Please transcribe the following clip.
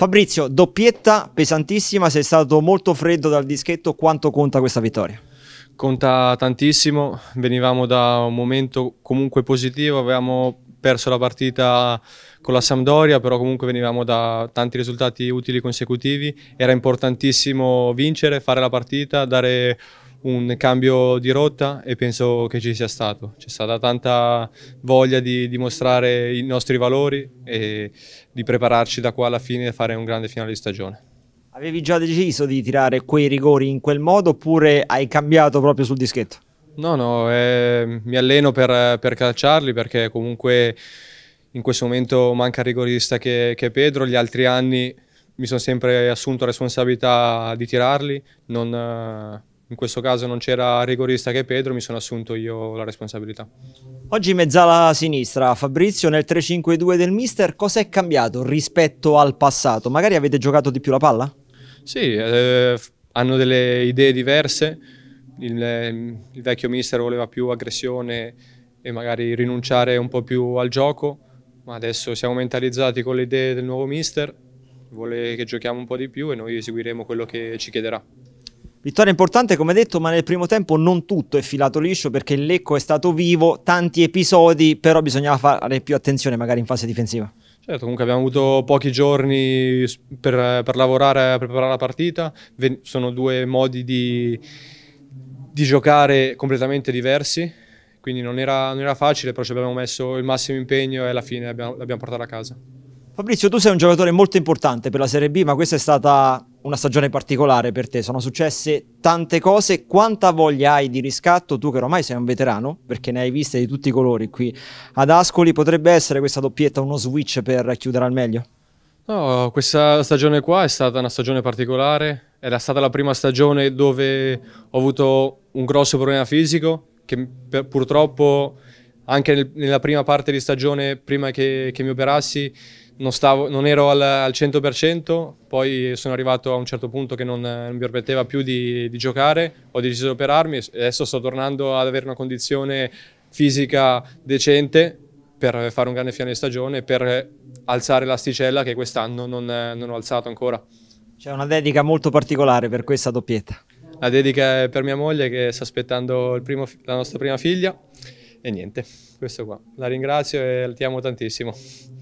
Fabrizio, doppietta pesantissima, sei stato molto freddo dal dischetto, quanto conta questa vittoria? Conta tantissimo, venivamo da un momento comunque positivo, avevamo perso la partita con la Sampdoria, però comunque venivamo da tanti risultati utili consecutivi, era importantissimo vincere, fare la partita, dare un cambio di rotta e penso che ci sia stato. C'è stata tanta voglia di dimostrare i nostri valori e di prepararci da qua alla fine e fare un grande finale di stagione. Avevi già deciso di tirare quei rigori in quel modo oppure hai cambiato proprio sul dischetto? No, no, eh, mi alleno per, per calciarli perché comunque in questo momento manca il rigorista che, che Pedro, gli altri anni mi sono sempre assunto la responsabilità di tirarli, non, eh, in questo caso non c'era rigorista che Pedro, mi sono assunto io la responsabilità. Oggi mezzala sinistra, Fabrizio nel 3-5-2 del mister, cosa è cambiato rispetto al passato? Magari avete giocato di più la palla? Sì, eh, hanno delle idee diverse, il, ehm, il, vecchio mister voleva più aggressione e magari rinunciare un po' più al gioco, ma adesso siamo mentalizzati con le idee del nuovo mister, vuole che giochiamo un po' di più e noi eseguiremo quello che ci chiederà. Vittoria importante come detto, ma nel primo tempo non tutto è filato liscio perché il Lecco è stato vivo, tanti episodi, però bisognava fare più attenzione magari in fase difensiva. Certo, comunque abbiamo avuto pochi giorni per, per lavorare, per preparare la partita, sono due modi di, di giocare completamente diversi, quindi non era, non era, facile, però ci abbiamo messo il massimo impegno e alla fine l'abbiamo portata a casa. Fabrizio, tu sei un giocatore molto importante per la Serie B, ma questa è stata una stagione particolare per te, sono successe tante cose, quanta voglia hai di riscatto tu che ormai sei un veterano, perché ne hai viste di tutti i colori qui ad Ascoli, potrebbe essere questa doppietta uno switch per chiudere al meglio? No, questa stagione qua è stata una stagione particolare, era stata la prima stagione dove ho avuto un grosso problema fisico che purtroppo anche nel, nella prima parte di stagione, prima che, che mi operassi, non, stavo, non ero al, al, 100%, poi sono arrivato a un certo punto che non, non mi permetteva più di, di, giocare, ho deciso di operarmi e adesso sto tornando ad avere una condizione fisica decente per fare un grande fine di stagione, per alzare l'asticella che quest'anno non, non ho alzato ancora. C'è una dedica molto particolare per questa doppietta. La dedica è per mia moglie che sta aspettando primo, la nostra prima figlia e niente, questo qua. La ringrazio e ti amo tantissimo.